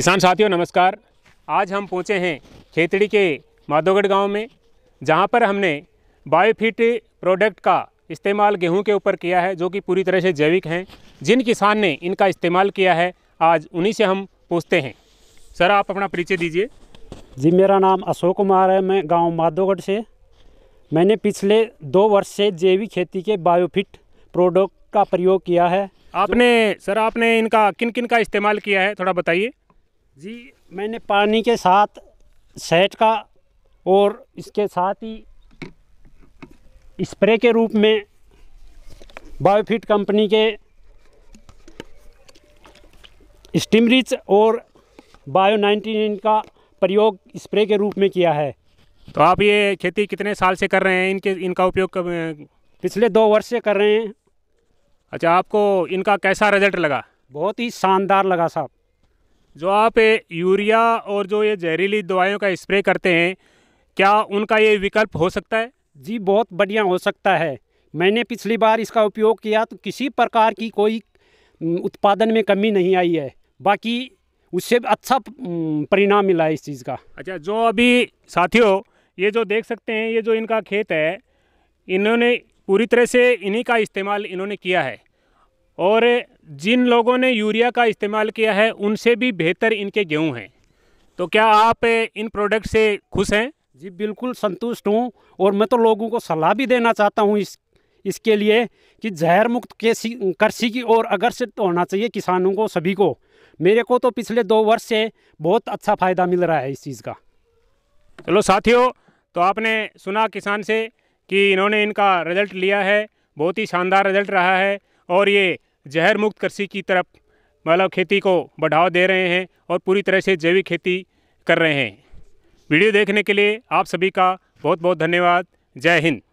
किसान साथियों नमस्कार आज हम पहुँचे हैं खेतड़ी के माधोगढ़ गांव में जहां पर हमने बायोफिट प्रोडक्ट का इस्तेमाल गेहूं के ऊपर किया है जो कि पूरी तरह से जैविक हैं जिन किसान ने इनका इस्तेमाल किया है आज उन्हीं से हम पूछते हैं सर आप अपना परिचय दीजिए जी मेरा नाम अशोक कुमार है मैं गांव माधोगढ़ से मैंने पिछले दो वर्ष से जैविक खेती के बायोफिट प्रोडक्ट का प्रयोग किया है आपने सर आपने इनका किन किन का इस्तेमाल किया है थोड़ा बताइए जी मैंने पानी के साथ सेट का और इसके साथ ही स्प्रे के रूप में बायोफिट कंपनी के स्टीमरिच और बायो नाइनटीन का प्रयोग स्प्रे के रूप में किया है तो आप ये खेती कितने साल से कर रहे हैं इनके इनका उपयोग कब पिछले दो वर्ष से कर रहे हैं अच्छा आपको इनका कैसा रिजल्ट लगा बहुत ही शानदार लगा साहब जो आप यूरिया और जो ये जहरीली दवाइयों का स्प्रे करते हैं क्या उनका ये विकल्प हो सकता है जी बहुत बढ़िया हो सकता है मैंने पिछली बार इसका उपयोग किया तो किसी प्रकार की कोई उत्पादन में कमी नहीं आई है बाकी उससे अच्छा परिणाम मिला है इस चीज़ का अच्छा जो अभी साथियों ये जो देख सकते हैं ये जो इनका खेत है इन्होंने पूरी तरह से इन्हीं का इस्तेमाल इन्होंने किया है और जिन लोगों ने यूरिया का इस्तेमाल किया है उनसे भी बेहतर इनके गेहूँ हैं तो क्या आप इन प्रोडक्ट से खुश हैं जी बिल्कुल संतुष्ट हूँ और मैं तो लोगों को सलाह भी देना चाहता हूँ इस इसके लिए कि जहर मुक्त कैसी कृषि की ओर अग्रसित होना चाहिए किसानों को सभी को मेरे को तो पिछले दो वर्ष से बहुत अच्छा फ़ायदा मिल रहा है इस चीज़ का चलो साथियों तो आपने सुना किसान से कि इन्होंने इनका रिज़ल्ट लिया है बहुत ही शानदार रिज़ल्ट रहा है और ये जहर मुक्त कृषि की तरफ मतलब खेती को बढ़ावा दे रहे हैं और पूरी तरह से जैविक खेती कर रहे हैं वीडियो देखने के लिए आप सभी का बहुत बहुत धन्यवाद जय हिंद